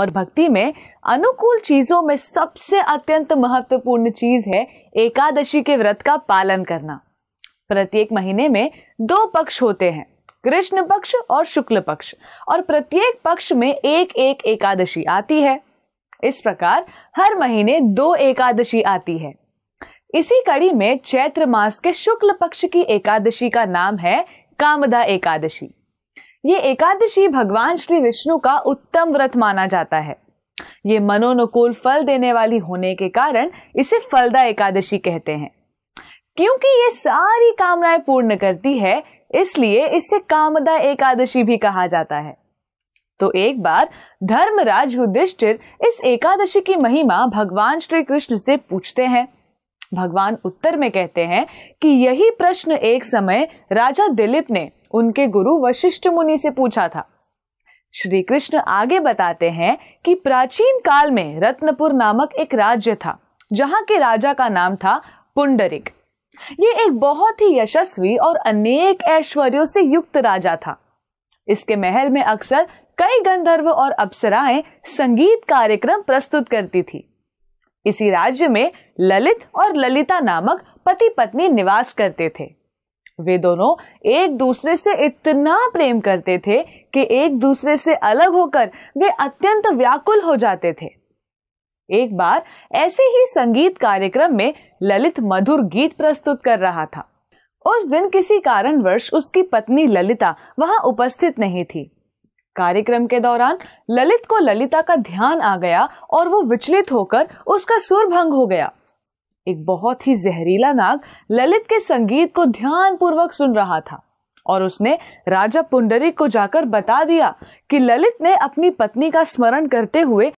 और भक्ति में अनुकूल चीजों में सबसे अत्यंत महत्वपूर्ण चीज है एकादशी के व्रत का पालन करना प्रत्येक महीने में दो पक्ष होते हैं कृष्ण पक्ष और शुक्ल पक्ष और प्रत्येक पक्ष में एक एक एकादशी आती है इस प्रकार हर महीने दो एकादशी आती है इसी कड़ी में चैत्र मास के शुक्ल पक्ष की एकादशी का नाम है कामदा एकादशी ये एकादशी भगवान श्री विष्णु का उत्तम व्रत माना जाता है ये मनोनुकूल फल देने वाली होने के कारण इसे फलदा एकादशी कहते हैं क्योंकि ये सारी कामनाएं पूर्ण करती है इसलिए इसे कामदा एकादशी भी कहा जाता है तो एक बार धर्मराज युधिष्ठिर इस एकादशी की महिमा भगवान श्री कृष्ण से पूछते हैं भगवान उत्तर में कहते हैं कि यही प्रश्न एक समय राजा दिलीप ने उनके गुरु वशिष्ठ मुनि से पूछा था श्री कृष्ण आगे बताते हैं कि प्राचीन काल में रत्नपुर नामक एक राज्य था जहाँ के राजा का नाम था पुंडरिक ये एक बहुत ही यशस्वी और अनेक ऐश्वर्यों से युक्त राजा था इसके महल में अक्सर कई गंधर्व और अप्सराएं संगीत कार्यक्रम प्रस्तुत करती थी इसी राज्य में ललित और ललिता नामक पति पत्नी निवास करते थे वे दोनों एक दूसरे से इतना प्रेम करते थे कि एक दूसरे से अलग होकर वे अत्यंत व्याकुल हो जाते थे एक बार ऐसे ही संगीत कार्यक्रम में ललित मधुर गीत प्रस्तुत कर रहा था उस दिन किसी कारणवश उसकी पत्नी ललिता वहां उपस्थित नहीं थी कार्यक्रम के दौरान ललित को ललिता का ध्यान आ गया और वो विचलित होकर उसका सुर भंग हो गया एक बहुत ही जहरीला नाग ललित के संगीत को ध्यान पूर्वक सुन रहा था और उसने राजा पुंडरी को जाकर बता दिया कि ललित ने अपनी पत्नी का स्मरण करते हुए